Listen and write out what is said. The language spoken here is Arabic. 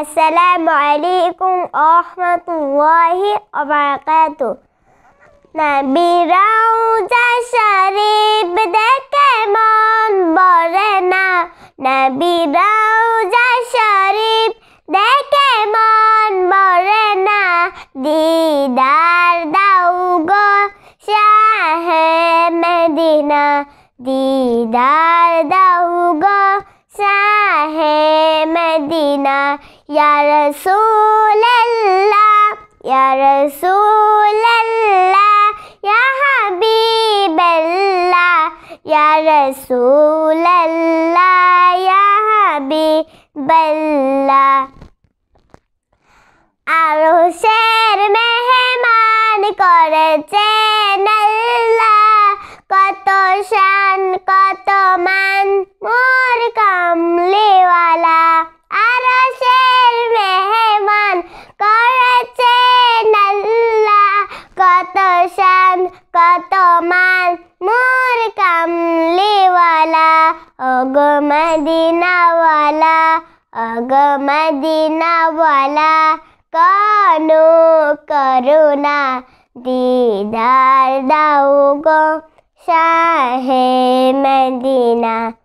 السلام عليكم ورحمة الله وبركاته نبي روضة شريف بدك من برنا نبي روضة شريف بدك من برنا دیدار دو گو شاه مدینہ دیدار دو Medina, Ya Rasulallah, Ya Rasulallah, Ya Habiballah, Ya Rasulallah, Ya Habiballah. আরশের মেহমান করেছেন আল্লাহ kato শান मन कतो माल मोर कमले वाला अग मदीना वाला अग मदीना वाला कानो करुणा दीदार दाऊ गो शाहे मदीना